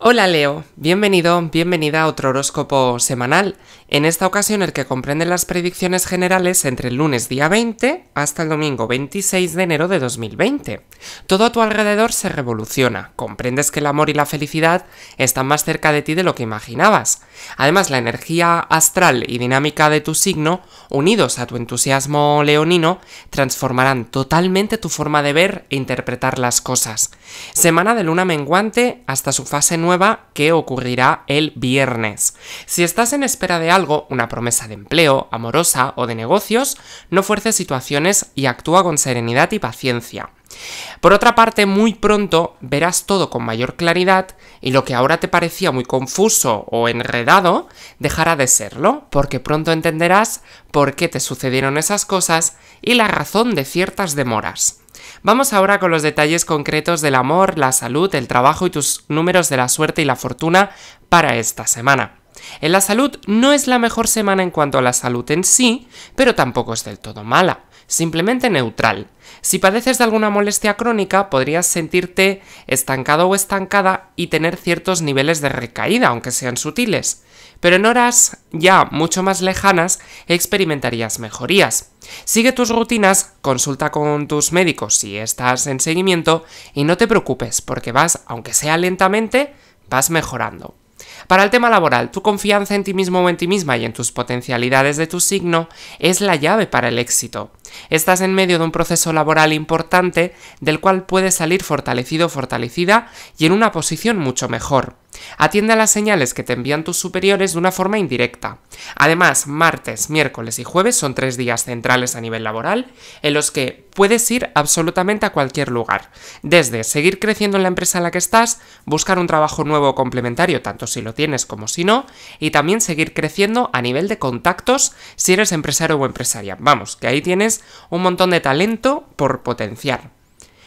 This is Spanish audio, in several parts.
Hola Leo, bienvenido, bienvenida a otro horóscopo semanal, en esta ocasión el que comprende las predicciones generales entre el lunes día 20 hasta el domingo 26 de enero de 2020. Todo a tu alrededor se revoluciona, comprendes que el amor y la felicidad están más cerca de ti de lo que imaginabas. Además, la energía astral y dinámica de tu signo, unidos a tu entusiasmo leonino, transformarán totalmente tu forma de ver e interpretar las cosas. Semana de luna menguante hasta su fase que ocurrirá el viernes. Si estás en espera de algo, una promesa de empleo, amorosa o de negocios, no fuerces situaciones y actúa con serenidad y paciencia. Por otra parte, muy pronto verás todo con mayor claridad y lo que ahora te parecía muy confuso o enredado dejará de serlo, porque pronto entenderás por qué te sucedieron esas cosas y la razón de ciertas demoras. Vamos ahora con los detalles concretos del amor, la salud, el trabajo y tus números de la suerte y la fortuna para esta semana. En la salud no es la mejor semana en cuanto a la salud en sí, pero tampoco es del todo mala, simplemente neutral. Si padeces de alguna molestia crónica, podrías sentirte estancado o estancada y tener ciertos niveles de recaída, aunque sean sutiles. Pero en horas ya mucho más lejanas experimentarías mejorías. Sigue tus rutinas, consulta con tus médicos si estás en seguimiento y no te preocupes porque vas, aunque sea lentamente, vas mejorando. Para el tema laboral, tu confianza en ti mismo o en ti misma y en tus potencialidades de tu signo es la llave para el éxito. Estás en medio de un proceso laboral importante del cual puedes salir fortalecido o fortalecida y en una posición mucho mejor. Atiende a las señales que te envían tus superiores de una forma indirecta. Además, martes, miércoles y jueves son tres días centrales a nivel laboral en los que puedes ir absolutamente a cualquier lugar. Desde seguir creciendo en la empresa en la que estás, buscar un trabajo nuevo o complementario, tanto si lo tienes como si no, y también seguir creciendo a nivel de contactos si eres empresario o empresaria. Vamos, que ahí tienes un montón de talento por potenciar.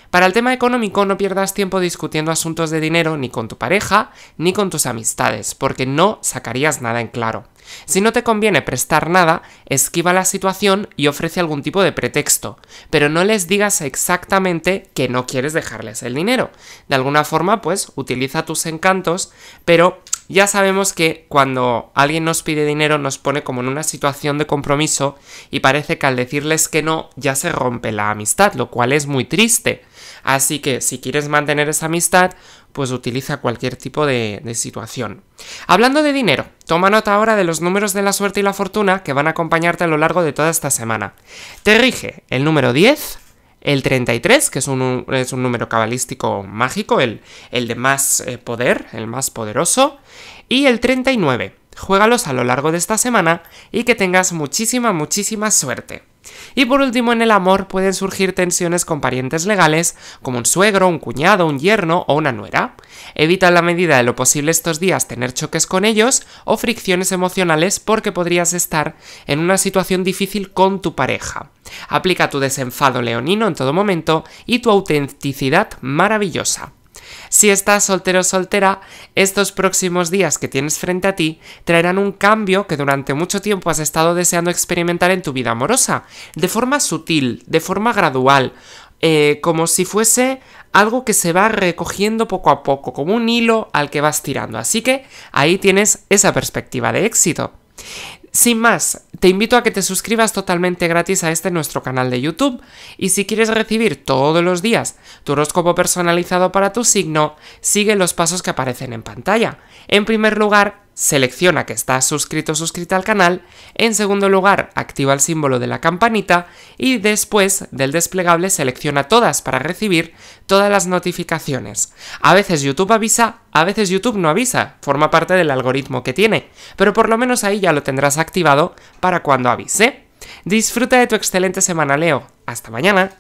Para el tema económico no pierdas tiempo discutiendo asuntos de dinero ni con tu pareja ni con tus amistades, porque no sacarías nada en claro. Si no te conviene prestar nada, esquiva la situación y ofrece algún tipo de pretexto, pero no les digas exactamente que no quieres dejarles el dinero. De alguna forma, pues, utiliza tus encantos, pero ya sabemos que cuando alguien nos pide dinero nos pone como en una situación de compromiso y parece que al decirles que no ya se rompe la amistad, lo cual es muy triste. Así que si quieres mantener esa amistad, pues utiliza cualquier tipo de, situación. Hablando de dinero, toma nota ahora de los números de la suerte y la fortuna que van a acompañarte a lo largo de toda esta semana. Te rige el número 10, el 33, que es un, es un número cabalístico mágico, el, el de más eh, poder, el más poderoso. Y el 39, juégalos a lo largo de esta semana y que tengas muchísima, muchísima suerte. Y por último, en el amor pueden surgir tensiones con parientes legales, como un suegro, un cuñado, un yerno o una nuera. Evita en la medida de lo posible estos días tener choques con ellos o fricciones emocionales porque podrías estar en una situación difícil con tu pareja. Aplica tu desenfado leonino en todo momento y tu autenticidad maravillosa. Si estás soltero o soltera, estos próximos días que tienes frente a ti traerán un cambio que durante mucho tiempo has estado deseando experimentar en tu vida amorosa, de forma sutil, de forma gradual, eh, como si fuese algo que se va recogiendo poco a poco, como un hilo al que vas tirando. Así que ahí tienes esa perspectiva de éxito sin más, te invito a que te suscribas totalmente gratis a este nuestro canal de YouTube y si quieres recibir todos los días tu horóscopo personalizado para tu signo, sigue los pasos que aparecen en pantalla. En primer lugar, selecciona que estás suscrito o suscrita al canal, en segundo lugar activa el símbolo de la campanita y después del desplegable selecciona todas para recibir todas las notificaciones. A veces YouTube avisa, a veces YouTube no avisa, forma parte del algoritmo que tiene, pero por lo menos ahí ya lo tendrás activado para cuando avise. Disfruta de tu excelente semana Leo, hasta mañana.